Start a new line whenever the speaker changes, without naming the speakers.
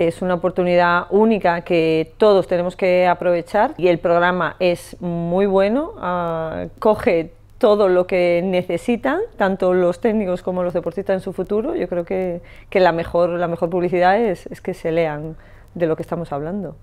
Es una oportunidad única
que todos tenemos que aprovechar y el programa es muy bueno, ah, coge todo lo que necesitan, tanto los técnicos como los deportistas en su futuro. Yo creo que, la, mejor, la mejor publicidad es, es que se lean de lo que estamos
hablando.